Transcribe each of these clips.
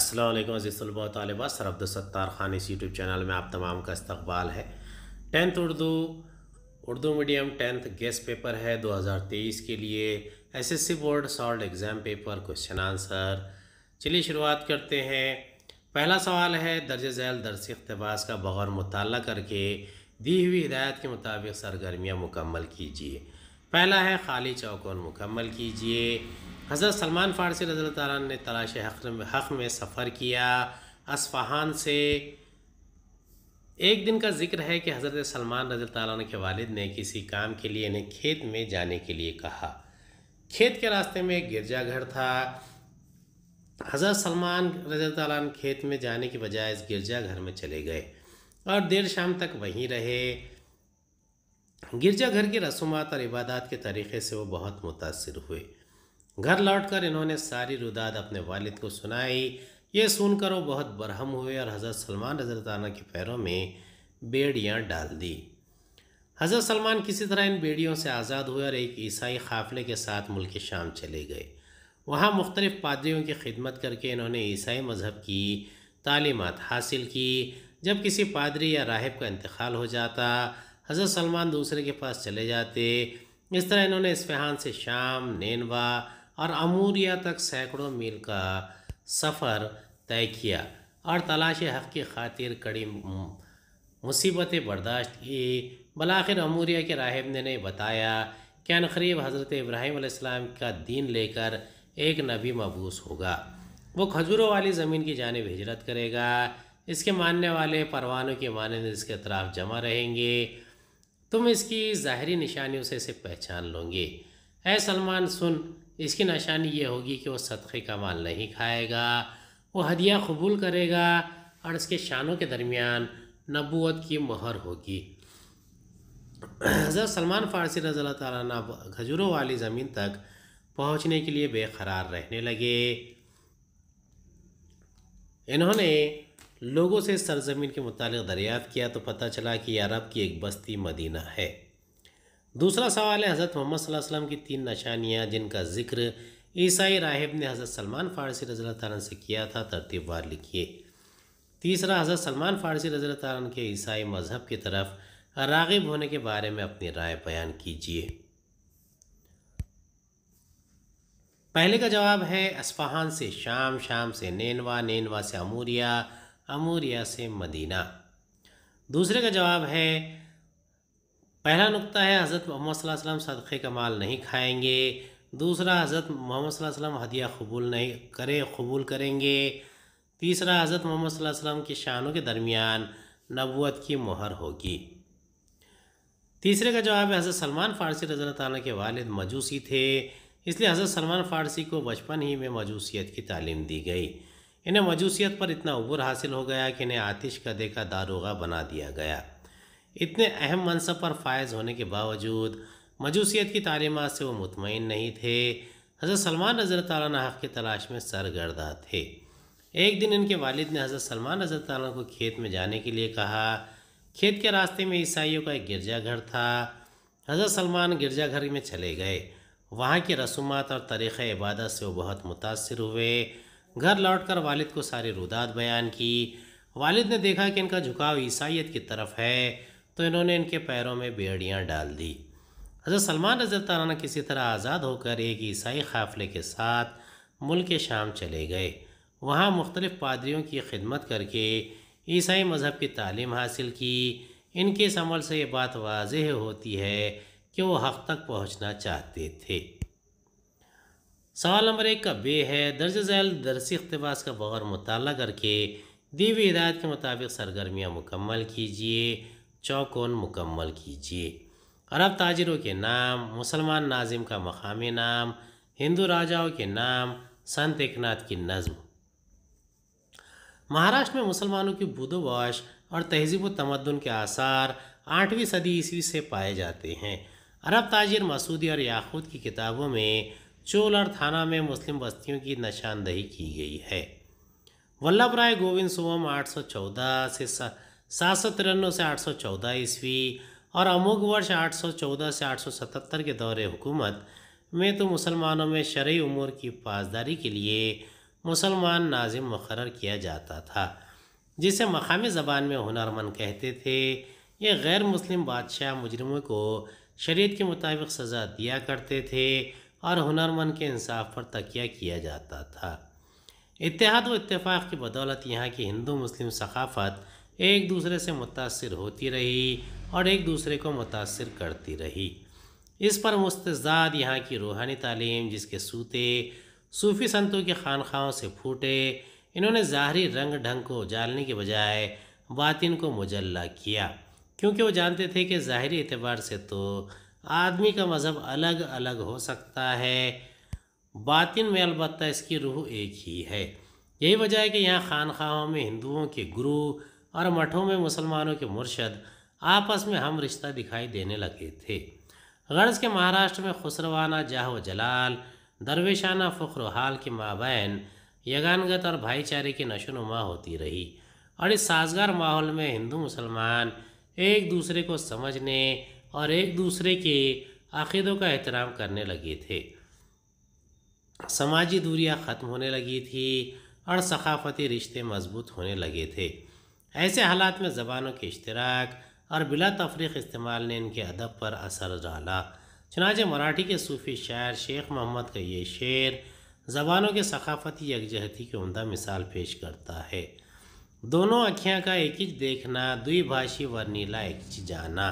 असलम अज़ीतलबा तलबा सत्तार ख़ान इस YouTube channel में आप तमाम का इस्तबाल है tenth Urdu Urdu medium tenth guess paper है 2023 के लिए SSC board solved exam paper question answer चलिए शुरुआत करते हैं पहला सवाल है दर्ज झैल दरस अकतबास का बगौर मुताल करके दी हुई हिदायत के मुताबिक सरगर्मियाँ मुकम्मल कीजिए पहला है खाली चौकोन मुकम्मल कीजिए हज़रत सलमान फ़ारसी रज़ी तारा ने तलाश हक़ में सफ़र किया असफ़हान से एक दिन का जिक्र है कि हज़रत सलमान रज़ी तारन के वालिद ने किसी काम के लिए इन्हें खेत में जाने के लिए कहा खेत के रास्ते में एक गिरजाघर था हज़रत सलमान रज़ी तारन खेत में जाने की बजाय इस गिरजाघर में चले गए और देर शाम तक वहीं रहे गिरजाघर की रसूमात और इबादत के तरीक़े से वो बहुत मुतासर हुए घर लौटकर इन्होंने सारी रुदाद अपने वालिद को सुनाई ये सुनकर वो बहुत बरहम हुए और हज़रत सलमान हजरत आना के पैरों में बेड़ियाँ डाल दी हज़रत सलमान किसी तरह इन बेड़ियों से आज़ाद हुए और एक ईसाई काफ़िले के साथ मुल्क शाम चले गए वहाँ मुख्तलिफ़ पादरीों की खिदमत करके इन्होंने ईसाई मज़हब की तालीमत हासिल की जब किसी पादरी या राहब का इंतकाल हो जाता हज़रत सलमान दूसरे के पास चले जाते इस तरह इन्होंने इस्फहान से शाम नैनवा और अमूरिया तक सैकड़ों मील का सफ़र तय किया और तलाश हक़ की खातिर कड़ी मुसीबतें बर्दाश्त की बलाखिर अमूरिया के राहब ने, ने बताया कि अनखरीब हज़रत इब्राहीम का दीन लेकर एक नबी मबूस होगा वो खजूरों वाली ज़मीन की जानब हिजरत करेगा इसके मानने वाले परवानों के मानंद इसके अतराफ जमा रहेंगे तुम इसकी ज़ाहरी निशानियों से इसे पहचान लोगे ऐ सलमान सुन इसकी निशानी ये होगी कि वो सदक़े का माल नहीं खाएगा वो हदिया कबूल करेगा और इसके शानों के दरमियान नबूत की मोहर होगी हज़रत सलमान फ़ारसी रज़ी तारा खजूरों वाली ज़मीन तक पहुँचने के लिए बेकरार रहने लगे इन्होंने लोगों से सरजमीन के मुतालिक दरियाफ़त किया तो पता चला कि अरब की एक बस्ती मदीना है दूसरा सवाल है हज़रत मोहम्मद वसल्लम की तीन निशानियाँ जिनका जिक्र ईसाई राहिब ने हज़रत सलमान फ़ारसी रज़ी तारन से किया था तरतीबार लिखिए तीसरा हज़रत सलमान फ़ारसी रज़ी तारन के ईसाई मज़हब की तरफ रागिब होने के बारे में अपनी राय बयान कीजिए पहले का जवाब है अस्फहान से शाम शाम से नैनवा नैनवा से अमूरिया अमूरिया से मदीना दूसरे का जवाब है पहला नुकता है हज़रत मोहम्मद सदक़े का माल नहीं खाएंगे दूसरा हज़रत मोहम्मद वसल्लम हदिया कबूल नहीं करे कबूल करेंगे तीसरा हज़रत मोहम्मद वसल्लम की शानों के दरमियान नबूत की मोहर होगी तीसरे का जवाब है हज़रत सलमान फ़ारसी रज़ी के वालिद मजूसी थे इसलिए हज़रत सलमान फ़ारसी को बचपन ही में मजूसीत की तालीम दी गई इन्हें मजूसियत पर इतना उबर हासिल हो गया कि इन्हें आतिश का देखा दारोगा बना दिया गया इतने अहम मनसब पर फायज होने के बावजूद मजूसीत की तालीमत से वो मुतमिन नहीं थे हज़रत सलमान नजर तक की तलाश में सरगर्दा थे एक दिन इनके वालिद ने हज़रत सलमान नजर तला को खेत में जाने के लिए कहा खेत के रास्ते में ईसाइयों का एक गिरजाघर था हज़रत सलमान गिरजाघर में चले गए वहाँ की रसूमात और तरीक़ इबादत से वो बहुत मुतासर हुए घर लौट कर वालिद को सारी रुदात बयान की वालिद ने देखा कि इनका झुकाव ईसाइत की तरफ है तो इन्होंने इनके पैरों में बेड़ियाँ डाल दी हज़रत सलमान रजत तारा किसी तरह आज़ाद होकर एक ईसाई काफ़िले के साथ मुल्क शाम चले गए वहाँ मुख्तलिफ़ पादरीों की खिदमत करके ईसाई मज़हब की तालीम हासिल की इनके इस अमल से ये बात वाज होती है कि वो हक़ तक पहुँचना चाहते थे सवाल नंबर एक का बे है दर्ज झैल दरसी अकतबास का बौर मुताल करके दीवी हिदायत के मुताबिक सरगर्मियाँ मुकम्मल कीजिए चौकोन मुकम्मल कीजिए अरब ताजरों के नाम मुसलमान नाजिम का मकामी नाम हिंदू राजाओं के नाम संत एकनाथ की नज़म महाराष्ट्र में मुसलमानों की बुदोवाश और तहजीब तमदन के आसार आठवीं सदी ईस्वी से पाए जाते हैं अरब ताजिर मसूदी और याकूत की किताबों में चोल और थाना में मुस्लिम बस्तियों की निशानदही की गई है वल्लभ राय गोविंद सोम आठ से सात सौ तिरानवे से आठ सौ चौदह ईस्वी और अमुक वर्ष आठ सौ चौदह से आठ सौ सतहत्तर के दौरे हुकूमत में तो मुसलमानों में शरय उमूर की पासदारी के लिए मुसलमान नाजिम मुकर किया जाता था जिसे मकामी ज़बान में हुनरमंद कहते थे ये गैर मुस्लिम बादशाह मुजरमों को शरीत के मुताबिक सज़ा दिया करते थे और हुनरमंद के इंसाफ पर तकिया किया जाता था इतिहाद व इतफ़ाक़ की बदौलत यहाँ की हिंदू मुस्लिम सकाफ़त एक दूसरे से मुतासर होती रही और एक दूसरे को मुतासर करती रही इस पर मुस्तजाद यहाँ की रूहानी तालीम जिसके सूते सूफ़ी संतों की खानखाओं से फूटे इन्होंने ज़ाहरी रंग ढंग को उजालने के बजाय बातिन को मुजल्ला किया क्योंकि वो जानते थे कि ज़ाहरी एतबार से तो आदमी का मज़हब अलग अलग हो सकता है बातिन में अलबत्त इसकी रूह एक ही है यही वजह है कि यहाँ खानखाहों में हिंदुओं के गुरु और मठों में मुसलमानों के मुर्शद आपस में हम रिश्ता दिखाई देने लगे थे गर्ज के महाराष्ट्र में खुसरवाना जाह व जलाल दरवेशाना फ़ख्र हाल के माबैन यगानगत और भाईचारे की नशोनुमा होती रही और इस साजगार माहौल में हिंदू मुसलमान एक दूसरे को समझने और एक दूसरे के अकीदों का एहतराम करने लगे थे समाजी दूरियां ख़त्म होने लगी थी और सकाफती रिश्ते मजबूत होने लगे थे ऐसे हालात में ज़बानों के इश्तराक और बिला तफरीक इस्तेमाल ने इनके अदब पर असर डाला चनाच मराठी के सूफ़ी शायर शेख मोहम्मद का ये शेर ज़बानों के सकाफ़ती यकजहती की उमदा मिसाल पेश करता है दोनों अखियाँ का एक ही देखना द्विभाषी वर्नीला एक जाना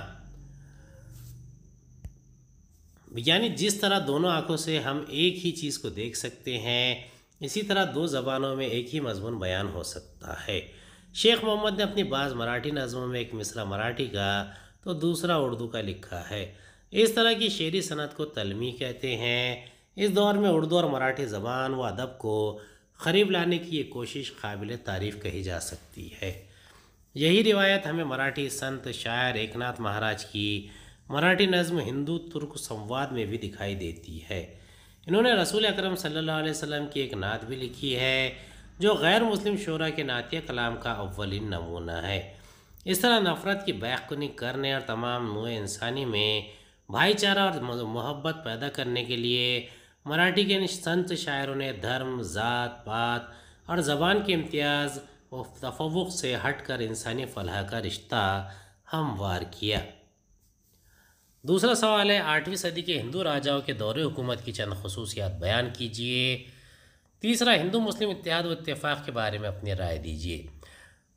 यानी जिस तरह दोनों आँखों से हम एक ही चीज़ को देख सकते हैं इसी तरह दो ज़बानों में एक ही मजमून बयान हो सकता है शेख मोहम्मद ने अपनी बाज़ मराठी नज़मों में एक मिसरा मराठी का तो दूसरा उर्दू का लिखा है इस तरह की शेरी सनत को तलमी कहते हैं इस दौर में उर्दू और मराठी ज़बान व अदब को ख़रीब लाने की ये कोशिश काबिल तारीफ़ कही जा सकती है यही रिवायत हमें मराठी संत शायर एकनाथ महाराज की मराठी नज़म हिंदू तुर्क संवाद में भी दिखाई देती है इन्होंने रसूल अकरम सल्लल्लाहु अलैहि वसल्लम की एक नात भी लिखी है जो गैर मुस्लिम शरा के नातिया कलाम का अव्वलिन नमूना है इस तरह नफ़रत की बैकुनी करने और तमाम नु इंसानी में भाईचारा और मोहब्बत पैदा करने के लिए मराठी के संत शायरों ने धर्म ज़ात पात और ज़बान के इम्तियाज़ व तफवुक से हट कर इंसानी फलाह का रिश्ता हमवार किया दूसरा सवाल है आठवीं सदी के हिंदू राजाओं के दौरे हुकूमत की चंद खसूसियात बयान कीजिए तीसरा हिंदू मुस्लिम इतिहाद व इतफाक़ के बारे में अपनी राय दीजिए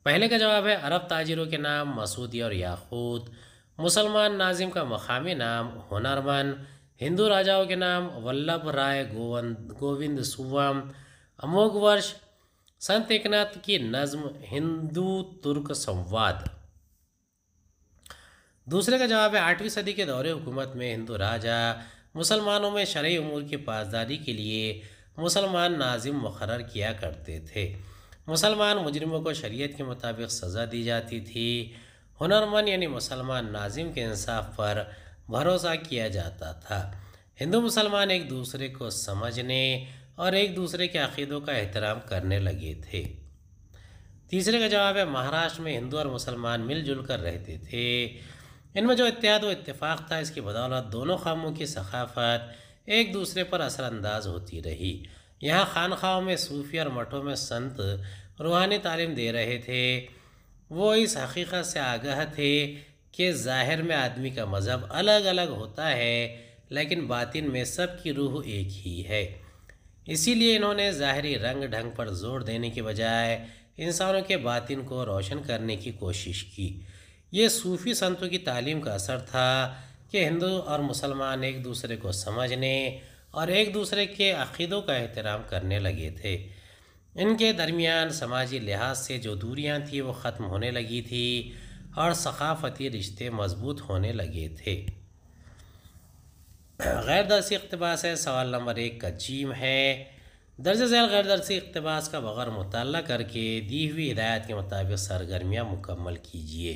पहले का जवाब है अरब ताजिरों के नाम मसूदी और याकूत मुसलमान नाजिम का मकामी नाम हुनरमन हिंदू राजाओं के नाम वल्लभ राय गोवंद गोविंद सुवम अमोघ वर्ष संत नाथ की नज़म हिंदू तुर्क संवाद दूसरे का जवाब है आठवीं सदी के दौरे हुकूमत में हिंदू राजा मुसलमानों में शरय उमूर की पासदारी के लिए मुसलमान नाजिम मुकर किया करते थे मुसलमान मुजरमों को शरीयत के मुताबिक सज़ा दी जाती थी हुनरमंद यानी मुसलमान नाजिम के इंसाफ पर भरोसा किया जाता था हिंदू मुसलमान एक दूसरे को समझने और एक दूसरे के अकीदों का एहतराम करने लगे थे तीसरे का जवाब है महाराष्ट्र में हिंदू और मुसलमान मिलजुल कर रहते थे इनमें जो इत्याद व इतफ़ाक़ था इसकी बदौलत दोनों खामों की सखाफत एक दूसरे पर असरअंदाज होती रही यहाँ खानखाओं में सूफी और मठों में संत रूहानी तालीम दे रहे थे वो इस हकीकत से आगाह थे कि ज़ाहिर में आदमी का मज़हब अलग अलग होता है लेकिन बातिन में सब की रूह एक ही है इसीलिए इन्होंने ज़ाहरी रंग ढंग पर जोर देने के बजाय इंसानों के बातिन को रोशन करने की कोशिश की ये सूफ़ी संतों की तालीम का असर था कि हिंदू और मुसलमान एक दूसरे को समझने और एक दूसरे के अकीदों का एहतराम करने लगे थे इनके दरमियान समाजी लिहाज से जो दूरियां थी वो ख़त्म होने लगी थी और सकाफती रिश्ते मजबूत होने लगे थे गैर दरसी है सवाल नंबर एक का जीम है दर्ज झैल गैर दरसी इकतबास का बग़ैर मुताल करके दी हुई हिदायत के मुताबिक सरगर्मियाँ मुकम्मल कीजिए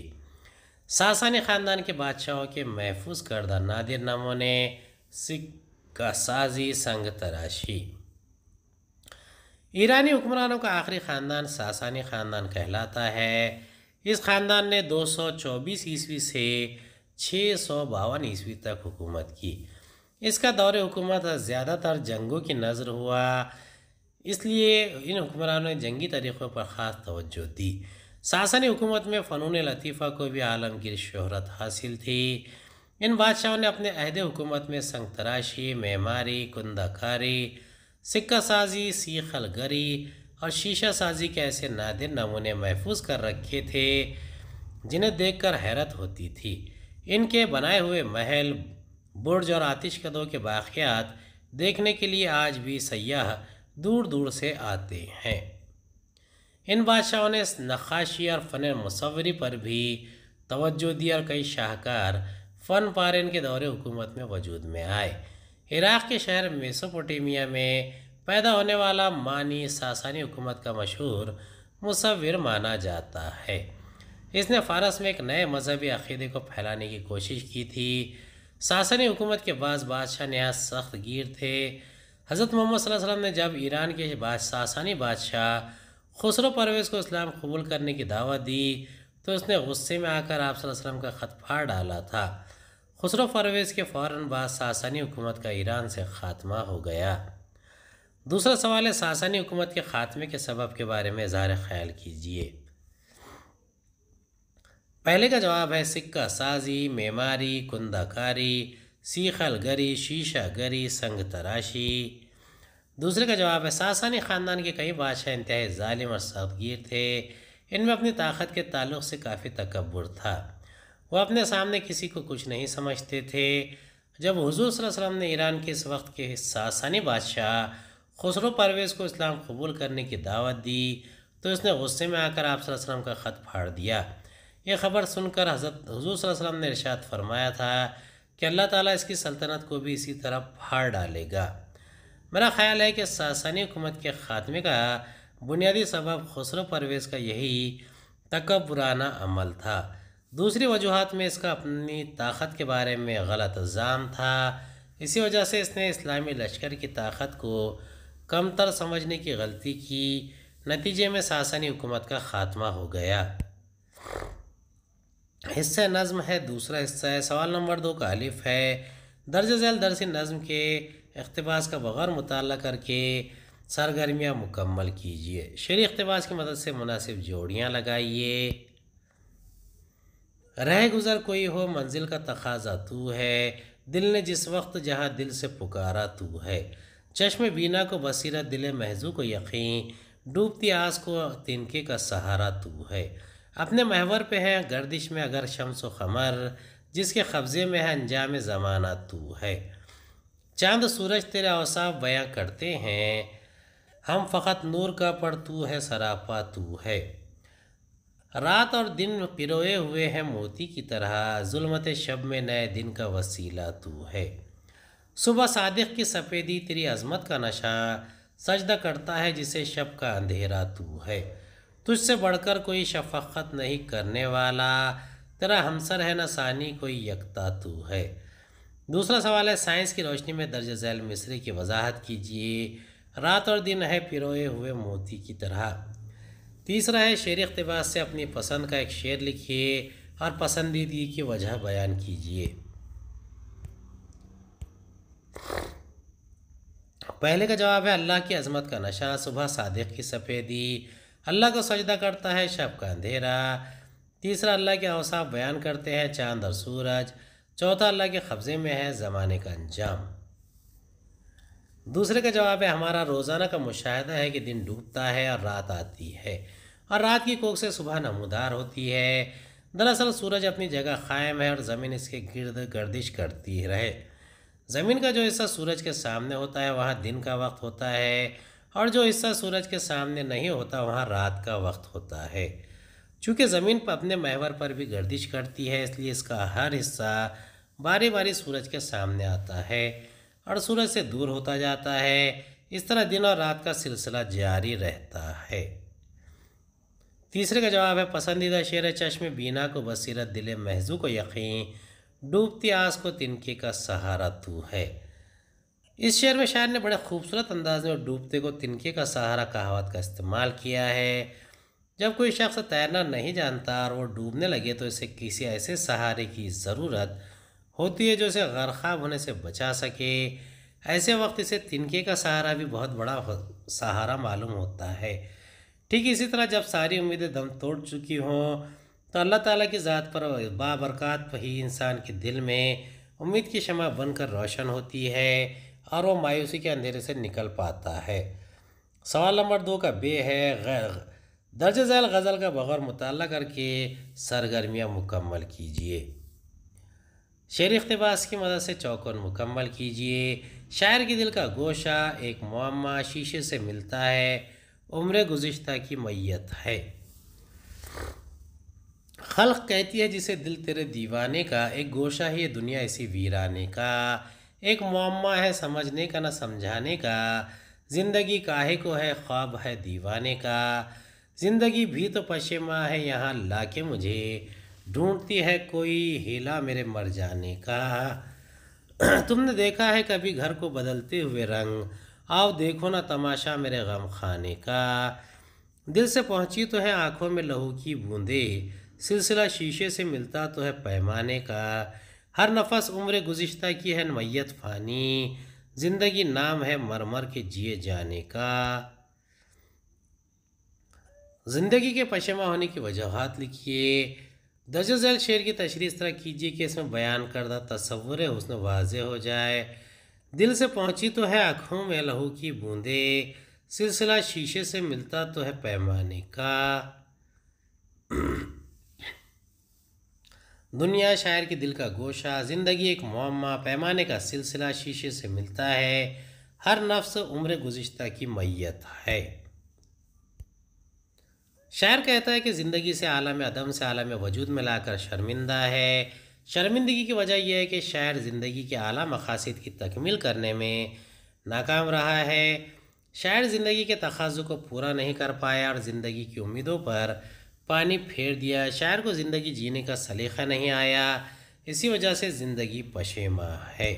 सासानी ख़ानदान के बादशाहों के महफूज करदा नादिर नामों ने सिक्का साजी संग तराशी ईरानी हुक्मरानों का आखिरी ख़ानदान सासानी ख़ानदान कहलाता है इस ख़ानदान ने 224 ईस्वी से छः सौ बावन ईस्वी तक हुकूमत की इसका दौर हुकूमत ज़्यादातर जंगों की नज़र हुआ इसलिए इन हुक्मरानों ने जंगी तरीक़ों पर ख़ास तवज्जो दी शासन हुकूमत में फ़नून लतीफ़ा को भी आलमगीर शहरत हासिल थी इन बादशाहों ने अपने अहद हुकूमत में संग तराशी मेमारी कुंदाकारी सिक्का साजी सीखल गरी और शीशा साजी के ऐसे नादिर नमूने महफूज कर रखे थे जिन्हें देखकर हैरत होती थी इनके बनाए हुए महल बुर्ज और आतिशकदों के बाक़ियात देखने के लिए आज भी सयाह दूर दूर से आते हैं इन बादशाहों ने नक्काशी और फ़न मसवरी पर भी तवज्जो दी और कई शाहकार फ़न पारे के दौरे हुकूमत में वजूद में आए इराक़ के शहर मेसोपोटामिया में पैदा होने वाला मानी सासानी हुकूमत का मशहूर मुसविर माना जाता है इसने फ़ारस में एक नए मजहबी अकीदे को फैलाने की कोशिश की थी सासानी हुकूमत के बाद बादशाह नहाय सख्त गिर थे हज़रत मोहम्मद ने जब ईरान के बाद सासानी बादशाह खुसरो परवेज़ को इस्लाम कबूल करने की दावा दी तो उसने गुस्से में आकर आप सल्लम का ख़त फाड़ डाला था खुसरो परवेज़ के फ़ौर बाद सासानी हुकूमत का ईरान से ख़ात्मा हो गया दूसरा सवाल है सासानी हुकूमत के ख़ात्मे के सबब के बारे में इजहार ख्याल कीजिए पहले का जवाब है सिक्का साजी मेमारी कुंदाकारी सीखल गरी शीशा गरी संग तराशी दूसरे का जवाब है सासानी ख़ानदान के कई बादशाह इंतहाई ालिम और सदगीर थे इनमें अपनी ताकत के ताल्लुक से काफ़ी तकबर था वह अपने सामने किसी को कुछ नहीं समझते थे जब हजूर वसल्लम ने ईरान के इस वक्त के सासानी बादशाह खुसरो परवेज़ को इस्लाम कबूल करने की दावत दी तो इसने गुस्से में आकर आप सल्लम का ख़त फाड़ दिया ये खबर सुनकर हजरत हजूर वसल्लम ने इर्शाद फरमाया था कि अल्लाह ताला इसकी सल्तनत को भी इसी तरह फाड़ डालेगा मेरा ख्याल है कि सासानी हुकूमत के ख़ात्मे का बुनियादी सबब खसरो परवेज़ का यही तकबराना अमल था दूसरी वजूहत में इसका अपनी ताकत के बारे में गलत इल्ज़ाम था इसी वजह से इसने इस्लामी लश्कर की ताकत को कमतर समझने की गलती की नतीजे में सासानी हुकूमत का ख़ात्मा हो गया हिस्से नज़म है दूसरा हिस्सा है सवाल नंबर दो का अलिफ है दर्ज झैल दरसी नज़म के अकतबास का बग़ैर मुताल करके सरगर्मियाँ मुकम्मल कीजिए शरी अकतबास की मदद से मुनासिब जोड़ियाँ लगाइए रह गुज़र कोई हो मंजिल का तकाजा तू है दिल ने जिस वक्त जहाँ दिल से पुकारा तू है चश्म बीना को बसीरत दिल महजू को यकीन डूबती आस को तिनके का सहारा तू है अपने महवर पे है गर्दिश में अगर शम्स व खमर जिसके कब्ज़े में है अंजाम ज़माना तू है चांद सूरज तेरे अवसाब बयां करते हैं हम फ़कत नूर का पर तू है सरापा तू है रात और दिन पिरोए हुए हैं मोती की तरह जुलमत शब में नए दिन का वसीला तू है सुबह सादिक की सफ़ेदी तेरी अजमत का नशा सजदा करता है जिसे शब का अंधेरा तू है तुझसे बढ़कर कोई शफक़त नहीं करने वाला तेरा हमसर है न सानी कोई यकता तू है दूसरा सवाल है साइंस की रोशनी में दर्ज झैल मिस्री की वजाहत कीजिए रात और दिन है पिरोए हुए मोती की तरह तीसरा है शेर अकतबाज से अपनी पसंद का एक शेर लिखिए और पसंदीदगी की वजह बयान कीजिए पहले का जवाब है अल्लाह की अजमत का नशा सुबह सादिक की सफ़ेदी अल्लाह को सजदा करता है शब का अंधेरा तीसरा अल्लाह के अवसाफ बयान करते हैं चांद और सूरज चौथा अल्लाह के कब्ज़े में है ज़माने का अंजाम दूसरे का जवाब है हमारा रोज़ाना का मुशाह है कि दिन डूबता है और रात आती है और रात की कोख से सुबह नमोदार होती है दरअसल सूरज अपनी जगह कायम है और ज़मीन इसके गिरद गर्दिश करती रहे ज़मीन का जो हिस्सा सूरज के सामने होता है वहाँ दिन का वक्त होता है और जो हिस्सा सूरज के सामने नहीं होता वहाँ रात का वक्त होता है चूँकि ज़मीन पर अपने महवर पर भी गर्दिश करती है इसलिए इसका हर हिस्सा बारी बारी सूरज के सामने आता है और सूरज से दूर होता जाता है इस तरह दिन और रात का सिलसिला जारी रहता है तीसरे का जवाब है पसंदीदा शेर चश्मे बीना को बसीरत दिले महजू को यकीन डूबती आस को तिनके का सहारा तू है इस शेर में शायर ने बड़े खूबसूरत अंदाज में डूबते को तिनके का सहारा कहावत का इस्तेमाल किया है जब कोई शख्स तैरना नहीं जानता और वो डूबने लगे तो इसे किसी ऐसे सहारे की ज़रूरत होती है जो इसे गरखाब होने से बचा सके ऐसे वक्त इसे तिनके का सहारा भी बहुत बड़ा सहारा मालूम होता है ठीक इसी तरह जब सारी उम्मीदें दम तोड़ चुकी हों तो अल्लाह ताला की ज़ात पर बाबरकत ही इंसान के दिल में उम्मीद की शमा बनकर रोशन होती है और वो मायूसी के अंधेरे से निकल पाता है सवाल नंबर दो का बे है गैर दर्ज झैल गज़ल का बग़ौर मुताल करके सरगर्मियाँ मुकम्मल कीजिए शेर अकतबास की मदद से चौकन मुकम्मल कीजिए शायर के दिल का गोशा एक मामा शीशे से मिलता है उम्र गुज्त की मैत है खल्क कहती है जिसे दिल तेरे दीवाने का एक गोशा ही दुनिया इसी वीराने का एक मामा है समझने का ना समझाने का ज़िंदगी काहे को है ख्वाब है दीवाने का जिंदगी भी तो पश्चिमा है यहाँ लाके मुझे ढूंढती है कोई हीला मेरे मर जाने का तुमने देखा है कभी घर को बदलते हुए रंग आओ देखो ना तमाशा मेरे गम खाने का दिल से पहुंची तो है आंखों में लहू की बूंदे सिलसिला शीशे से मिलता तो है पैमाने का हर नफस उम्र गुज्तर की है नमैत फ़ानी ज़िंदगी नाम है मरमर के जिए जाने का ज़िंदगी के पशमा होने की वजूहत लिखिए दजल शेर की तशरी इस तरह कीजिए कि इसमें बयान करदा तस्वुर उसने वाज हो जाए दिल से पहुँची तो है आँखों में लहू की बूंदे सिलसिला शीशे से मिलता तो है पैमाने का दुनिया शायर के दिल का गोशा ज़िंदगी एक मामा पैमाने का सिलसिला शीशे से मिलता है हर नफ्स उम्र गुज्त की मैत है शायर कहता है कि ज़िंदगी से आलम अदम से आलम वजूद में लाकर शर्मिंदा है शर्मिंदगी की वजह यह है कि शायर ज़िंदगी के आला मकासद की तकमील करने में नाकाम रहा है शायर ज़िंदगी के तकाज़ों को पूरा नहीं कर पाया और ज़िंदगी की उम्मीदों पर पानी फेर दिया शायर को ज़िंदगी जीने का सलीका नहीं आया इसी वजह से ज़िंदगी पशेमा है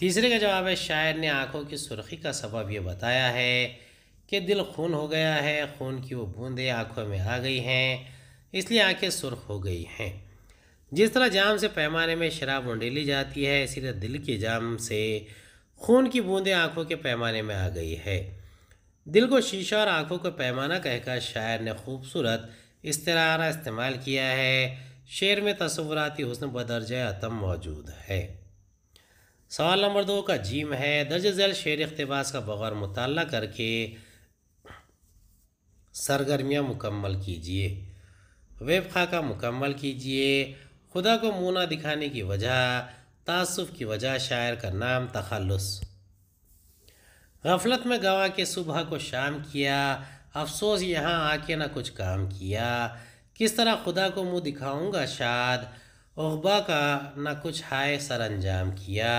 तीसरे का जवाब है शायर ने आंखों की सुर्खी का सबब यह बताया है कि दिल खून हो गया है खून की वो बूंदें आँखों में आ गई हैं इसलिए आंखें सुर्ख हो गई हैं जिस तरह जाम से पैमाने में शराब उंडेली जाती है इसी तरह दिल के जाम से खून की बूंदें आंखों के पैमाने में आ गई है दिल को शीशा और आंखों को पैमाना कहकर शायर ने खूबसूरत इसतरारा इस्तेमाल किया है शेर में तस्वुराती हसन बदरज आतम मौजूद है सवाल नंबर दो का जीम है दर्ज झैल शेर अकतबास का बगौर मुताल करके सरगर्मियाँ मुकम्मल कीजिए वेब खाका मुकम्मल कीजिए खुदा को मुँह ना दिखाने की वजह तासुफ़ की वजह शायर का नाम तखलस गफलत में गवा के सुबह को शाम किया अफसोस यहाँ आके ना कुछ काम किया किस तरह खुदा को मुँह दिखाऊँगा शाद उगबा का ना कुछ हाय सर अंजाम किया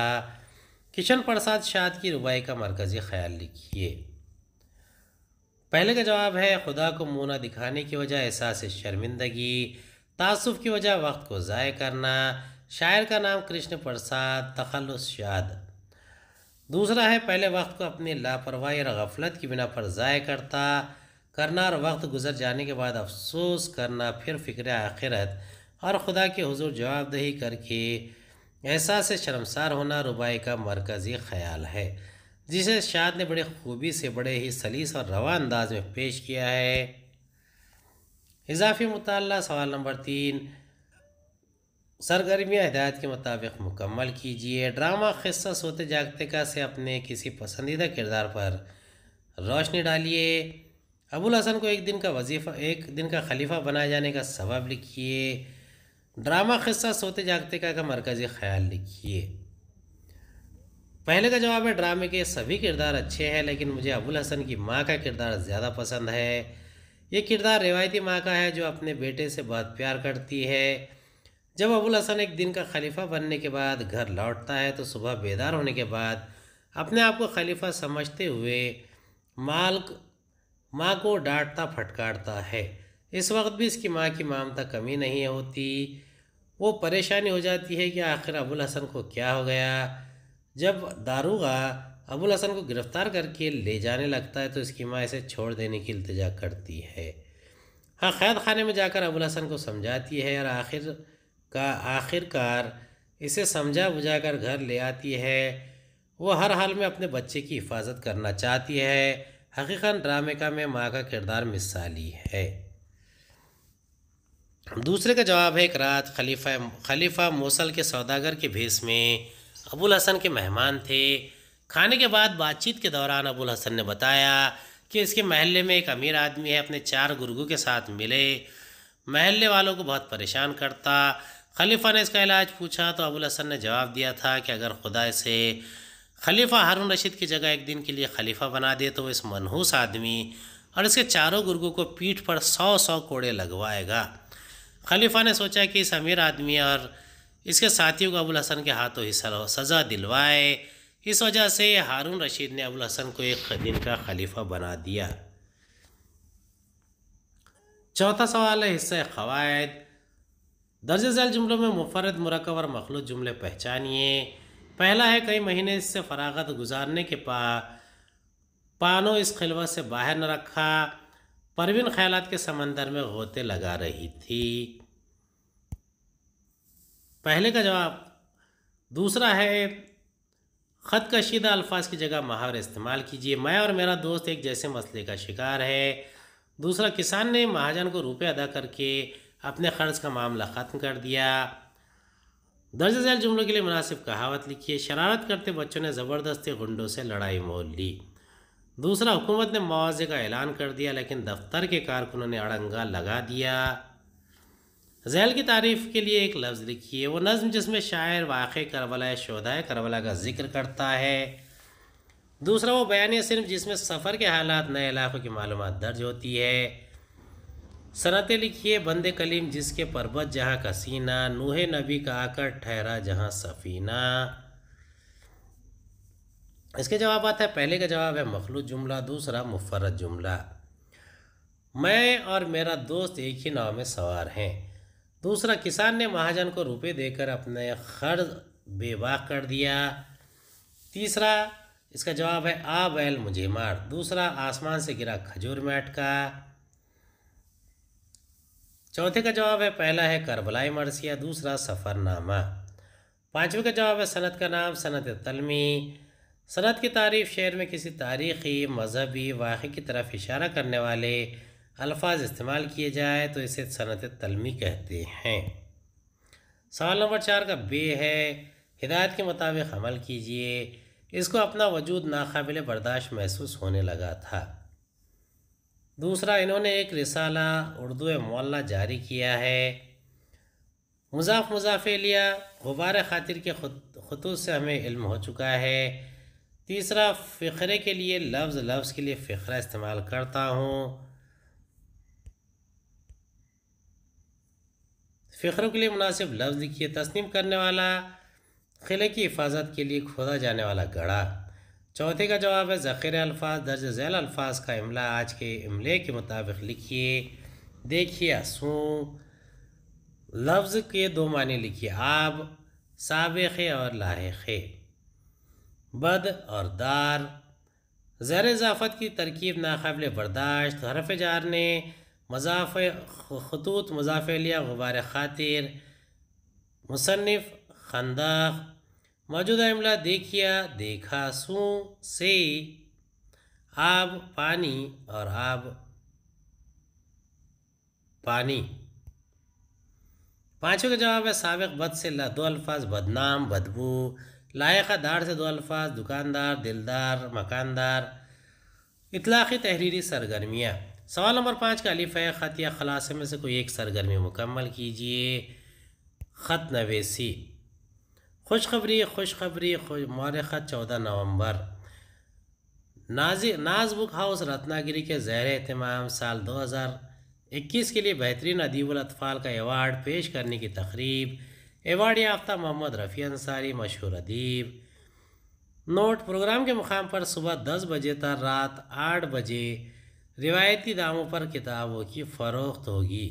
किशन प्रसाद शाद की रुबाई का मरकज़ी ख्याल लिखिए पहले का जवाब है खुदा को मुँह दिखाने की वजह एहसास शर्मिंदगी तासुफ़ की वजह वक्त को ज़ाय करना शायर का नाम कृष्ण प्रसाद तखलस शाद दूसरा है पहले वक्त को अपनी लापरवाही और गफलत की बिना पर ज़ाय करता करना और वक्त गुजर जाने के बाद अफसोस करना फिर फिक्र आखिरत और खुदा के हजूर जवाबदही करके एहसास शर्मसार होना रुबाई का मरकज़ी ख्याल है जिसे शाद ने बड़े खूबी से बड़े ही सलीस और रवा अंदाज में पेश किया है इजाफी मुताल सवाल नंबर तीन सरगर्मियाँ हिदायत के मुताबिक मुकम्मल कीजिए ड्रामा खिस्सा सोते जागते का से अपने किसी पसंदीदा किरदार पर रोशनी डालिए अबुल हसन को एक दिन का वजीफ़ा एक दिन का खलीफा बनाए जाने का सबब लिखिए ड्रामा खिस्सा सोते जागते का, का मरकज़ी ख्याल लिखिए पहले का जवाब है ड्रामे के सभी किरदार अच्छे हैं लेकिन मुझे अबुल हसन की माँ का किरदार ज़्यादा पसंद है ये किरदार रिवायती माँ का है जो अपने बेटे से बहुत प्यार करती है जब अबुल हसन एक दिन का खलीफा बनने के बाद घर लौटता है तो सुबह बेदार होने के बाद अपने आप को खलीफा समझते हुए मालक माँ को डांटता फटकारता है इस वक्त भी इसकी माँ की ममता कमी नहीं होती वो परेशानी हो जाती है कि आखिर अबुल हसन को क्या हो गया जब दारूगा अबुल हसन को गिरफ्तार करके ले जाने लगता है तो इसकी माँ इसे छोड़ देने की इल्तजा करती है हाँ कैद खाने में जाकर अबुल हसन को समझाती है और आखिर का आखिरकार इसे समझा बुझा कर घर ले आती है वो हर हाल में अपने बच्चे की हिफाजत करना चाहती है हकीकन ड्रामे का में माँ का किरदार मिसाली है दूसरे का जवाब है एक रात खलीफा खलीफा मौसल के सौदागर के भेस में अबुल हसन के मेहमान थे खाने के बाद बातचीत के दौरान अबुल हसन ने बताया कि इसके महल्ले में एक अमीर आदमी है अपने चार गुर्गों के साथ मिले महल्ले वालों को बहुत परेशान करता खलीफा ने इसका इलाज पूछा तो अबुल हसन ने जवाब दिया था कि अगर खुदा इसे खलीफा हारून रशीद की जगह एक दिन के लिए खलीफा बना दे तो इस मनहूस आदमी और इसके चारों गुर्गों को पीठ पर सौ सौ कोड़े लगवाएगा खलीफा ने सोचा कि इस अमीर आदमी और इसके साथियों को अबुल हसन के हाथों ही सज़ा दिलवाए इस वजह से हारून रशीद ने अबुल हसन को एक दिन का खलीफा बना दिया चौथा सवाल है हिस्सा कवायद दर्ज झैल जुमलों में मुफरद मरकब और मखलूत जुमले पहचानिए पहला है कई महीने इससे फरागत गुजारने के पा पानों इस खिलवत से बाहर न रखा परवीन ख्याल के समंदर में गोते लगा रही थी पहले का जवाब दूसरा है ख़त कशीदा अल्फाज की जगह मुहावरे इस्तेमाल कीजिए मैं और मेरा दोस्त एक जैसे मसले का शिकार है दूसरा किसान ने महाजन को रुपये अदा करके अपने ख़र्च का मामला ख़त्म कर दिया दर्ज झैल जुमलों के लिए मुनासिब कहावत लिखिए शरारत करते बच्चों ने ज़बरदस्ती गुंडों से लड़ाई मोल ली दूसरा हुकूमत ने मुआवजे का ऐलान कर दिया लेकिन दफ्तर के कारकुनों ने अड़ंगा लगा दिया जैल की तारीफ़ के लिए एक लफ्ज़ लिखिए वो नज़म जिसमें शायर वाक़ करबला शोदा करबला का जिक्र करता है दूसरा वो बयान सिर्फ जिसमें सफ़र के हालात नए इलाक़ों की मालूम दर्ज होती है सनत लिखिए बंद कलीम जिसके परबत जहाँ कसीना नूह नबी का आकर ठहरा जहाँ सफ़ीना इसके जवाब आता है पहले का जवाब है मखलूत जुमला दूसरा मुफरत जुमला मैं और मेरा दोस्त एक ही नाव में सवार हैं दूसरा किसान ने महाजन को रुपए देकर अपने खर्च बेबाक कर दिया तीसरा इसका जवाब है आ बैल मुझे मार दूसरा आसमान से गिरा खजूर में अटका चौथे का जवाब है पहला है करबलाई मरसिया दूसरा सफ़रनामा पांचवे का जवाब है सनत का नाम सनत तलमी सनत की तारीफ़ शेर में किसी तारीख़ी मजहबी वाक़े की तरफ इशारा करने वाले अल्फाज इस्तेमाल किए जाए तो इसे सनत तलमी कहते हैं सवाल नंबर चार का बे है हिदायत के मुताबिक हमल कीजिए इसको अपना वजूद नाकबिल बर्दाश्त महसूस होने लगा था दूसरा इन्होंने एक रिसाला उर्दू मोल्ला जारी किया है मुजाफ लिया गुबार खातिर के खतूत से हमें इल्म हो चुका है तीसरा फ़िक्रे के लिए लफ्ज़ लफ्ज़ के लिए फ़िक्रा इस्तेमाल करता हूँ फ़िक्रों के लिए मुनासिब लफ्ज़ लिखिए तस्नीम करने वाला क़िले की हिफाजत के लिए खोदा जाने वाला गढ़ा चौथे का जवाब है ज़ख़ीर अल्फाज दर्ज झैल अल्फाज का इमला आज के इमले के मुताबिक लिखिए देखिए सू लफ्ज़ के दो माने लिखिए आब सबक़ और लाखे बद और दार ज़र इजाफत की तरकीब नाकबिल बर्दाश्त हरफ जार ने मजाफ खतूत मजाफ लिया गुबार ख़ातिर मुसनफ़ खंदाक मौजूदा अमला देखिया देखा सू से आब पानी और आब पानी पाँचों का जवाब है सबक बद से ला दो अल्फाज बदनाम बदबू लायका दार से दो अल्फाज दुकानदार दिलदार मकानदार इतलाक़ी तहरीरी सरगर्मियाँ सवाल नंबर पाँच का अलिफ है ख़त या खलासे में से कोई एक सरगर्मी मुकम्मल कीजिए ख़त नवेसी खुशखबरी खुशखबरी खुश खत चौदह नवंबर नाजी नाज बुक हाउस रत्नागिरी के जहर अहतमाम साल 2021 के लिए बेहतरीन अदीबुलतफ़ाल का एवार्ड पेश करने की तकरीब एवार्ड याफ्ता मोहम्मद रफ़ी अंसारी मशहूर अदीब नोट प्रोग्राम के मुकाम पर सुबह 10 बजे तक रात 8 बजे रिवायती दामों पर किताबों की फ़रोख्त होगी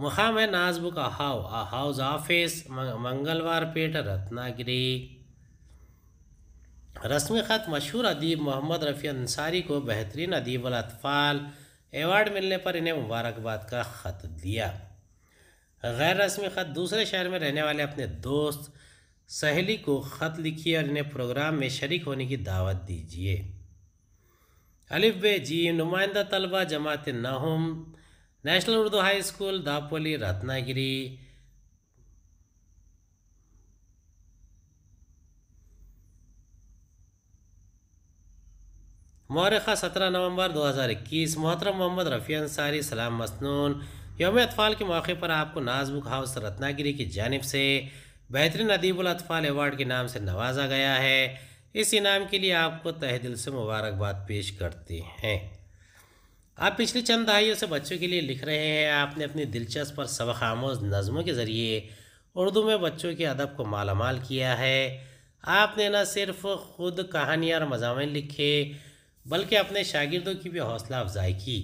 मुकाम है नाजबुक अहाव अहाउज ऑफिस मंगलवार पेट रत्नागिरी रस्म ख़त मशहूर अदीब मोहम्मद रफ़ी अंसारी को बेहतरीन अदीब अतफ़ाल एवार्ड मिलने पर इन्हें मुबारकबाद का ख़त दिया गैर रस्मी ख़त दूसरे शहर में रहने वाले अपने दोस्त सहेली को ख़त लिखिए और इन्हें प्रोग्राम में शरीक होने की दावत दीजिए अलिफ बे जी नुमाइंदा तलबा जमात नाहम national Urdu high school Dapoli Ratnagiri मौरखा सत्रह नवंबर 2021 मोहतरम मोहम्मद रफ़ी अंसारी सलाम मसनून योम अतफ़ाल के मौके पर आपको नाज बुक हाउस रत्नागिरी की जानब से बेहतरीन अदीबुल अतफ़ाल अवार्ड के नाम से नवाजा गया है इस इनाम के लिए आपको तह दिल से मुबारकबाद पेश करते हैं आप पिछले चंद दहाइयों से बच्चों के लिए लिख रहे हैं आपने अपनी दिलचस्प और सबक आमोज नज़मों के ज़रिए उर्दू में बच्चों के अदब को मालामाल किया है आपने न सिर्फ खुद कहानियाँ और मजामी लिखे बल्कि अपने शागिर्दों की भी हौसला अफजाई की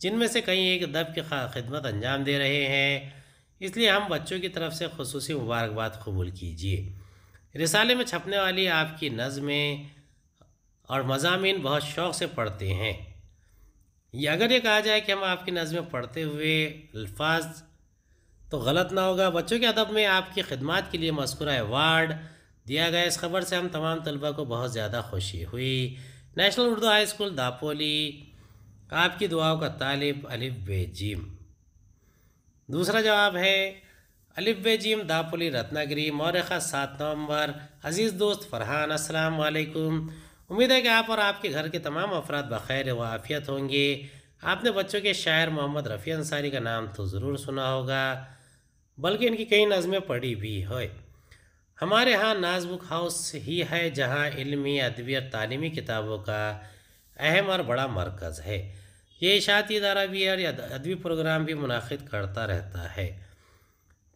जिनमें से कई एक दब की खिदमत अंजाम दे रहे हैं इसलिए हम बच्चों की तरफ से खसूस मुबारकबाद कबूल कीजिए रिसाले में छपने वाली आपकी नज़में और मजामी बहुत शौक़ से पढ़ते हैं ये अगर ये कहा जाए कि हम आपकी नज़में पढ़ते हुए अल्फाज तो गलत ना होगा बच्चों के अदब में आपकी खिदमत के लिए मस्कुरा अवार्ड दिया गया इस खबर से हम तमाम तलबा को बहुत ज़्यादा खुशी हुई national Urdu high school Dapoli आपकी दुआओं का तालिब अलिफ बेजीम दूसरा जवाब है अलिब दापुली रत्नागिरी मौरखा सात नवंबर अज़ीज़ दोस्त फ़रहान अस्सलाम वालेकुम उम्मीद है कि आप और आपके घर के तमाम अफराद बखैर व आफियत होंगे आपने बच्चों के शायर मोहम्मद रफ़ी अंसारी का नाम तो ज़रूर सुना होगा बल्कि इनकी कई नज़में पढ़ी भी है हमारे यहाँ नाज बुक हाउस ही है जहाँ इलमी अदबी और तालीमी किताबों का अहम और बड़ा मरकज़ है ये इशाती इदारा भी और अदबी प्रोग्राम भी मुनद करता रहता है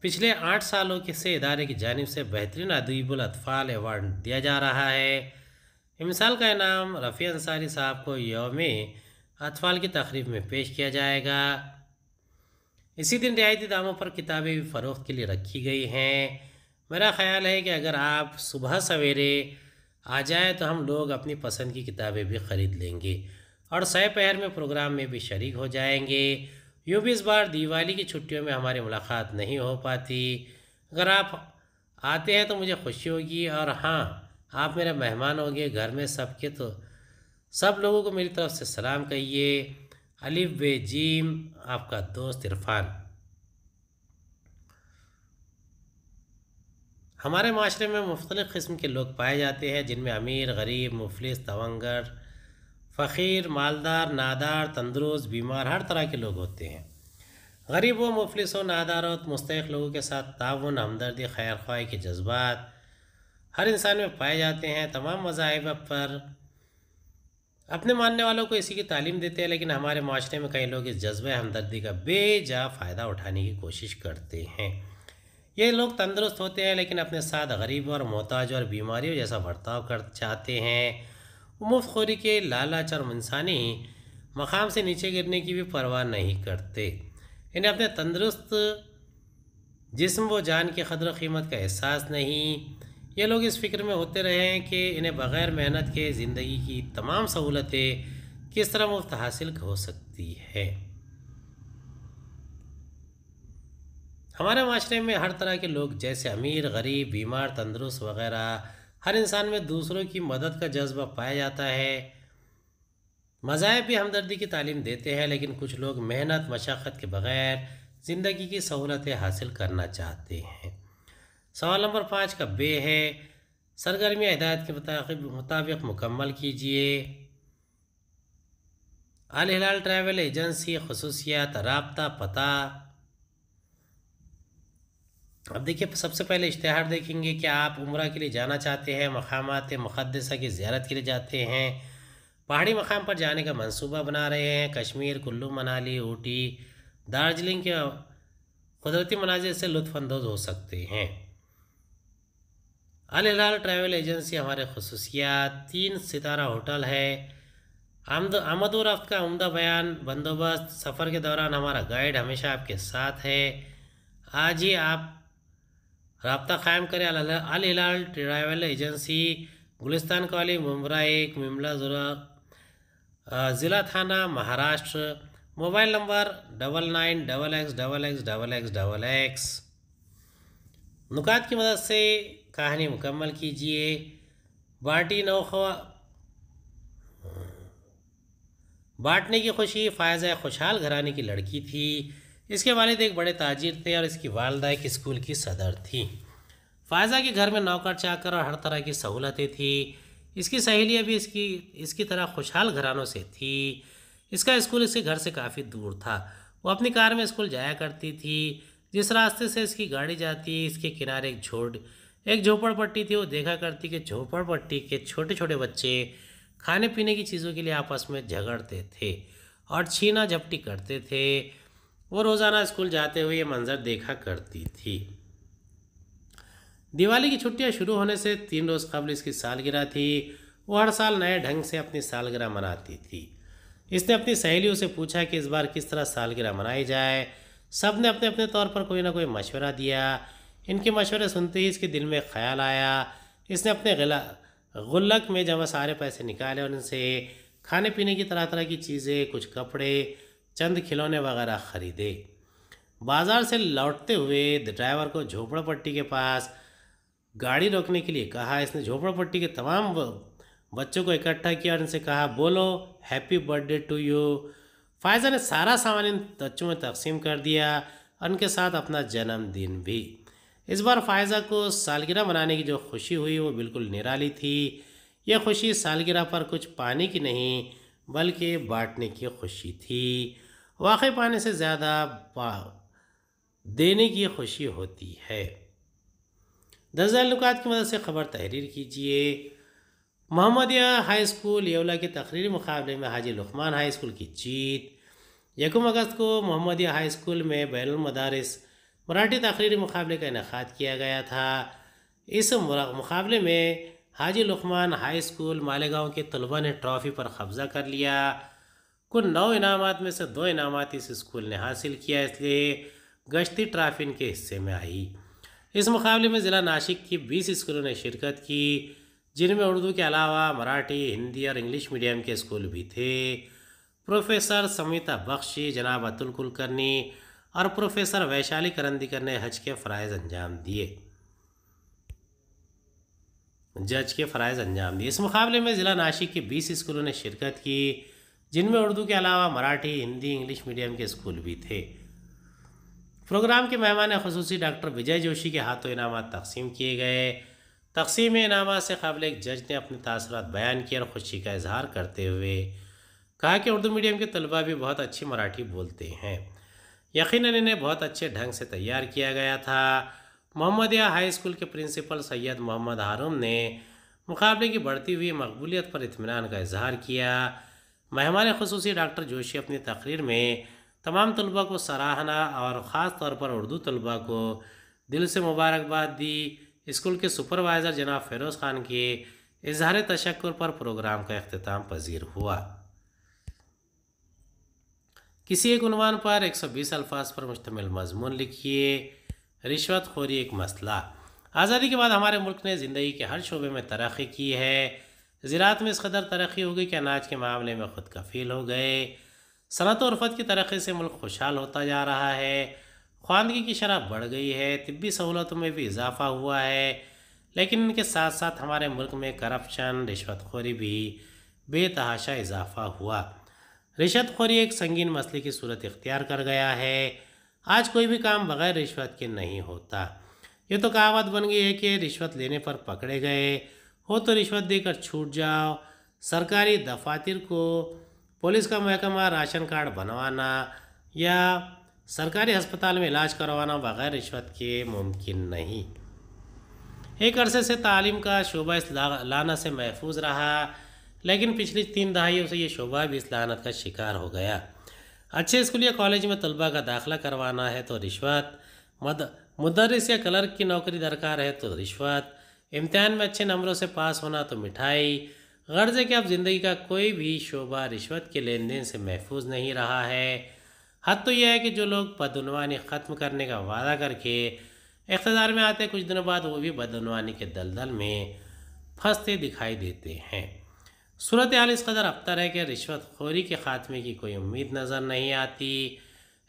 पिछले आठ सालों के से इदारे की जानब से बेहतरीन अदीबुल अतफ़ाल एवार्ड दिया जा रहा है मिसाल का इनाम रफ़ी अंसारी साहब को योम अतफ़ाल की तकरीब में पेश किया जाएगा इसी दिन रियायती दामों पर किताबें भी फ़रोख्त के लिए रखी गई हैं मेरा ख़्याल है कि अगर आप सुबह सवेरे आ जाए तो हम लोग अपनी पसंद की किताबें भी ख़रीद लेंगे और सह पहर में प्रोग्राम में भी शरीक हो जाएंगे यूँ भी इस बार दिवाली की छुट्टियों में हमारी मुलाकात नहीं हो पाती अगर आप आते हैं तो मुझे खुशी होगी और हाँ आप मेरे मेहमान होंगे घर में सबके तो सब लोगों को मेरी तरफ से सलाम कहिए अलिफ वे जीम आपका दोस्त इरफान हमारे माशरे में मुख्तलिफ़ किस्म के लोग पाए जाते हैं जिनमें अमीर गरीब मुफलिस तवंगर फ़कीर मालदार नादार तंदरुस्त बीमार हर तरह के लोग होते हैं गरीब व मुफलिस व नादार और तो मुस्तक लोगों के साथ ताउन हमदर्दी खैर ख्वाही के जज्बात हर इंसान में पाए जाते हैं तमाम मजाहब पर अपने मानने वालों को इसी की तालीम देते हैं लेकिन हमारे माशरे में कई लोग इस जज्बे हमदर्दी का बेजा फ़ायदा उठाने की कोशिश करते हैं ये लोग तंदरुस्त होते हैं लेकिन अपने साथ गरीब और मोहताज और बीमारियों जैसा बर्ताव कर चाहते हैं मुफ्त के लालच और मनसानी मकाम से नीचे गिरने की भी परवाह नहीं करते इन्हें अपने तंदुरुस्त जिस्म व जान की कदर कीमत का एहसास नहीं ये लोग इस फिक्र में होते रहे हैं कि इन्हें बग़ैर मेहनत के ज़िंदगी की तमाम सहूलतें किस तरह मुफ्त हासिल हो सकती है हमारे माशरे में हर तरह के लोग जैसे अमीर गरीब बीमार तंदरुस्त वगैरह हर इंसान में दूसरों की मदद का जज्बा पाया जाता है मजाब भी हमदर्दी की तालीम देते हैं लेकिन कुछ लोग मेहनत मशक्क़त के बग़ैर ज़िंदगी की सहूलतें हासिल करना चाहते हैं सवाल नंबर पाँच का बे है सरगर्मियाँ हिदायत के मुताबिक मुताबिक मुकम्मल कीजिए अल हिलाल ट्रैवल एजेंसी खसूसियात रबता पता अब देखिए सबसे पहले इश्तहार देखेंगे कि आप उम्र के लिए जाना चाहते हैं मकाम मुक़दसा की ज्यारत के लिए जाते हैं पहाड़ी मकाम पर जाने का मंसूबा बना रहे हैं कश्मीर कुल्लू मनाली ऊटी दार्जिलिंग के कुदरती मनाजिर से लुफानंदोज़ हो सकते हैं अलहलाल ट्रैवल एजेंसी हमारे खसूसियात तीन सितारा होटल है आमद आमद और रफ्त का उमदा बयान बंदोबस्त सफ़र के दौरान हमारा गाइड हमेशा आपके साथ है आज ही आप रबता क़ायम करें अल हिलाल ट्रैवल एजेंसी गुलिस्तान कॉली मुमरा एक मिमला ज़ुरा ज़िला Thane Maharashtra mobile number double nine double X double X double X double X नुकात की मदद से कहानी मुकम्मल कीजिए बाटी नौखवा बाटने की खुशी फायज़ खुशहाल घराने की लड़की थी इसके वालिद तो एक बड़े ताजिर थे और इसकी वालदा एक स्कूल की सदर थी फायज़ा के घर में नौकर चाकर और हर तरह की सहूलतें थी इसकी सहेलियाँ भी इसकी इसकी तरह खुशहाल घरानों से थी इसका स्कूल इसके घर से काफ़ी दूर था वो अपनी कार में स्कूल जाया करती थी जिस रास्ते से इसकी गाड़ी जाती इसके किनारे एक झोड़ एक झोपड़पट्टी थी वो देखा करती कि झोपड़पट्टी के छोटे छोटे बच्चे खाने पीने की चीज़ों के लिए आपस में झगड़ते थे और छीना झपटी करते थे वो रोज़ाना स्कूल जाते हुए ये मंज़र देखा करती थी दिवाली की छुट्टियां शुरू होने से तीन रोज़ कबल इसकी सालगिरह थी वो हर साल नए ढंग से अपनी सालगिरह मनाती थी इसने अपनी सहेलियों से पूछा कि इस बार किस तरह सालगिरह मनाई जाए सब ने अपने अपने तौर पर कोई ना कोई मशवरा दिया इनके मशवरे सुनते ही इसके दिल में ख्याल आया इसने अपने गला गुल्लक में जमा सारे पैसे निकाले और इनसे खाने पीने की तरह तरह की चीज़ें कुछ कपड़े चंद खिलौने वगैरह खरीदे बाजार से लौटते हुए ड्राइवर को झोपड़पट्टी के पास गाड़ी रोकने के लिए कहा इसने झोपड़पट्टी के तमाम बच्चों को इकट्ठा किया और इनसे कहा बोलो happy birthday to you Faiza ने सारा सामान इन बच्चों में तकसीम कर दिया और उनके साथ अपना जन्मदिन भी इस बार फायजा को सालगिरह मनाने की जो खुशी हुई वो बिल्कुल निराली थी यह खुशी सालगिरह पर कुछ पाने की नहीं बल्कि बांटने की खुशी थी वाक़ पाने से ज़्यादा देने की खुशी होती है दस ताल्लुकात की मदद से ख़बर तहरीर कीजिए मोहम्मदिया हाई स्कूल येवला के तकरीरी मुकाबले में हाजी लुकमान हाई स्कूल की जीत यकम अगस्त को मोहम्मदिया हाई स्कूल में मदारस मराठी तकरीरी मुकाबले का इनका किया गया था इस मुकाबले में हाजी लुकमान हाई स्कूल मालेगांव के तलबा ने ट्रॉफ़ी पर कब्ज़ा कर लिया कुल नौ इनाम में से दो इनाम इस स्कूल ने हासिल किया इसलिए गश्ती ट्रॉफी इनके हिस्से में आई इस मुकाबले में ज़िला नाशिक की बीस स्कूलों ने शिरकत की जिनमें उर्दू के अलावा मराठी हिंदी और इंग्लिश मीडियम के स्कूल भी थे प्रोफेसर समिता बख्शी जनाब अतुल कुलकर्णी और प्रोफेसर वैशाली करंदीकर ने हज के फ़रज़ अंजाम दिए जज के फ़रज़ अंजाम दिए इस मुकाबले में ज़िला नाशिक के बीस स्कूलों ने शिरकत की जिनमें उर्दू के अलावा मराठी हिंदी इंग्लिश मीडियम के स्कूल भी थे प्रोग्राम के मेहमान खसूसी डॉक्टर विजय जोशी के हाथों इनाम तकसीम किए गए तकसीम इनाम से काबिल एक जज ने अपने तसरत बयान किए और खुशी का इजहार करते हुए कहा कि उर्दू मीडियम के तलबा भी बहुत अच्छी मराठी बोलते हैं यकीन इन्हें बहुत अच्छे ढंग से तैयार किया गया था मोहम्मदिया हाई स्कूल के प्रिंसिपल सैयद मोहम्मद हारूम ने मुकाबले की बढ़ती हुई मकबूलियत पर इतमान का इजहार किया मेहमान खसूस डॉक्टर जोशी अपनी तकरीर में तमाम तलबा को सराहना और ख़ास तौर पर उर्दू तलबा को दिल से मुबारकबाद दी स्कूल के सुपरवाइज़र जनाब फ़ेरोज़ ख़ान के इजहार तशक्र पर प्रोग्राम का अख्ताम पजीर हुआ किसी एक उनवान पर 120 अल्फाज पर मुश्तमिल मजमून लिखिए रिश्वतखोरी एक मसला आज़ादी के बाद हमारे मुल्क ने ज़िंदगी के हर शोबे में तरक्की की है ज़रात में इस कदर तरक्की हो गई कि अनाज के मामले में खुद कफील हो गए सनत और की तरक्की से मुल्क खुशहाल होता जा रहा है खानगी की शरह बढ़ गई है तबी सहूलतों में भी इजाफा हुआ है लेकिन इनके साथ साथ हमारे मुल्क में करप्शन रिश्वतखोरी भी बेतहाशा इजाफा हुआ रिश्वतखोरी एक संगीन मसले की सूरत इख्तियार कर गया है आज कोई भी काम बगैर रिश्वत के नहीं होता ये तो कहावत बन गई है कि रिश्वत लेने पर पकड़े गए हो तो रिश्वत देकर छूट जाओ सरकारी दफातर को पुलिस का महकमा राशन कार्ड बनवाना या सरकारी अस्पताल में इलाज करवाना बगैर रिश्वत के मुमकिन नहीं एक अरसे से तालीम का शोबा इस लाना से महफूज रहा लेकिन पिछली तीन दहाइयों से ये शोबा भी इस लानत का शिकार हो गया अच्छे स्कूल या कॉलेज में तलबा का दाखला करवाना है तो रिश्वत मद मुदरस या क्लर्क की नौकरी दरकार है तो रिश्वत इम्तहान में अच्छे नंबरों से पास होना तो मिठाई गर्ज है कि अब ज़िंदगी का कोई भी शोबा रिश्वत के लेन देन से महफूज नहीं रहा है हद तो यह है कि जो लोग बदनवानी ख़त्म करने का वादा करके इकतदार में आते कुछ दिनों बाद वो भी बदनवानी के दलदल में फंसते दिखाई देते हैं सूरत हाल इस कदर अबतर है कि रिश्वत खोरी के ख़ात्मे की कोई उम्मीद नज़र नहीं आती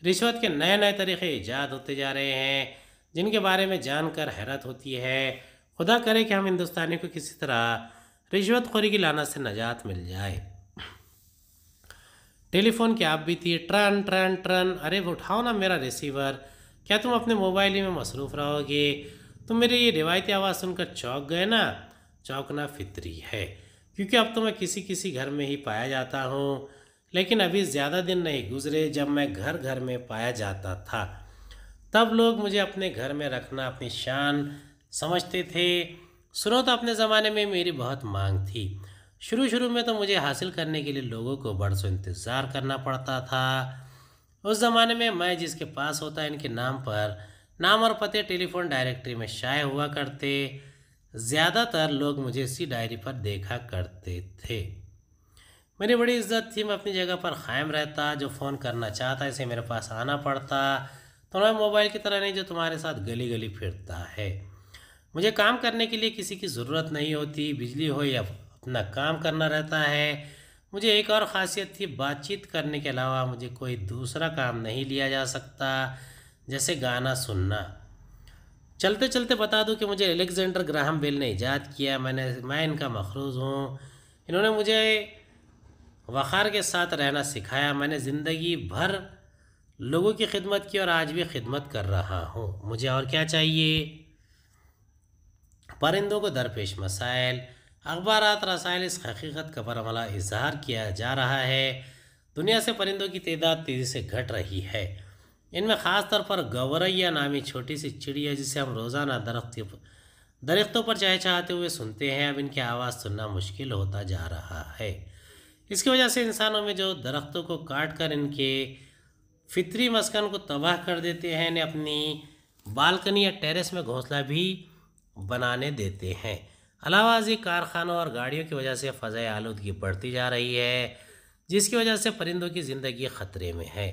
रिश्वत के नए नए तरीक़े ईजाद होते जा रहे हैं जिनके बारे में जानकर हैरत होती है खुदा करे कि हम हिंदुस्तानी को किसी तरह रिश्वत खोरी की लाना से नजात मिल जाए टेलीफोन की आप भी थी ट्रन ट्रन ट्रन अरे उठाओ ना मेरा रिसीवर क्या तुम अपने मोबाइल ही में मसरूफ़ रहोगे तुम मेरी ये रिवायती आवाज़ सुनकर चौंक गए ना चौंकना फितरी है क्योंकि अब तो मैं किसी किसी घर में ही पाया जाता हूँ लेकिन अभी ज़्यादा दिन नहीं गुजरे जब मैं घर घर में पाया जाता था तब लोग मुझे अपने घर में रखना अपनी शान समझते थे सुनो तो अपने ज़माने में मेरी बहुत मांग थी शुरू शुरू में तो मुझे हासिल करने के लिए लोगों को बरसों इंतज़ार करना पड़ता था उस ज़माने में मैं जिसके पास होता इनके नाम पर नाम और पते टेलीफोन डायरेक्टरी में शाये हुआ करते ज़्यादातर लोग मुझे इसी डायरी पर देखा करते थे मेरी बड़ी इज्जत थी मैं अपनी जगह पर कायम रहता जो फ़ोन करना चाहता इसे मेरे पास आना पड़ता तो मैं मोबाइल की तरह नहीं जो तुम्हारे साथ गली गली फिरता है मुझे काम करने के लिए किसी की ज़रूरत नहीं होती बिजली हो या अपना काम करना रहता है मुझे एक और ख़ासियत थी बातचीत करने के अलावा मुझे कोई दूसरा काम नहीं लिया जा सकता जैसे गाना सुनना चलते चलते बता दूं कि मुझे एलेक्जेंडर ग्राहम बेल ने ईजाद किया मैंने मैं इनका मखरूज हूँ इन्होंने मुझे वक़ार के साथ रहना सिखाया मैंने ज़िंदगी भर लोगों की खिदमत की और आज भी खिदमत कर रहा हूँ मुझे और क्या चाहिए परिंदों को दरपेश मसाइल अखबार रसायल इस हकीकत का बरमला इजहार किया जा रहा है दुनिया से परिंदों की तदाद तेज़ी से घट रही है इनमें ख़ास तौर पर गवरैया नामी छोटी सी चिड़िया जिसे हम रोज़ाना दरख्त दरख्तों पर चाहते हुए सुनते हैं अब इनकी आवाज़ सुनना मुश्किल होता जा रहा है इसकी वजह से इंसानों में जो दरख्तों को काट कर इनके फितरी मस्कन को तबाह कर देते हैं इन्हें अपनी बालकनी या टेरेस में घोंसला भी बनाने देते हैं अलावा अजी कारखानों और गाड़ियों की वजह से फ़जाई आलूदगी बढ़ती जा रही है जिसकी वजह से परिंदों की ज़िंदगी ख़तरे में है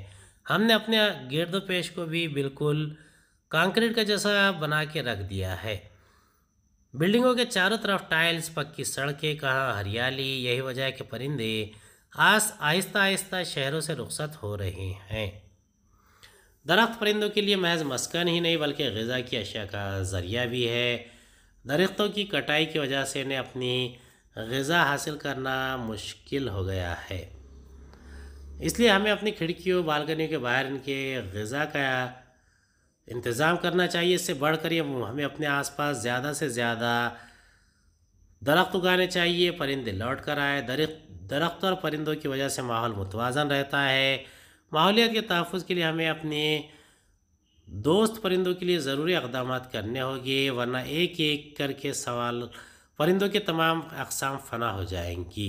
हमने अपने गिरद पेश को भी बिल्कुल कंक्रीट का जैसा बना के रख दिया है बिल्डिंगों के चारों तरफ टाइल्स पक्की सड़कें कहाँ हरियाली यही वजह है कि परिंदे आस आहिस्ता आहिस्ता शहरों से रुखसत हो रहे हैं दरख्त परिंदों के लिए महज मस्कन ही नहीं बल्कि गज़ा की अशिया का ज़रिया भी है दरख्तों की कटाई की वजह से इन्हें अपनी गज़ा हासिल करना मुश्किल हो गया है इसलिए हमें अपनी खिड़कियों बालकनियों के बाहर इनके गज़ा का इंतज़ाम करना चाहिए इससे बढ़ कर ये हमें अपने आसपास ज़्यादा से ज़्यादा दरख्त उगाने चाहिए परिंदे लौट कर आए दरख्त दरख्त और परिंदों की वजह से माहौल मुतवाजन रहता है माहौलियात के तहफ़ के लिए हमें अपने दोस्त परिंदों के लिए ज़रूरी इकदाम करने होंगे वरना एक एक करके सवाल परिंदों के तमाम अकसाम फना हो जाएंगी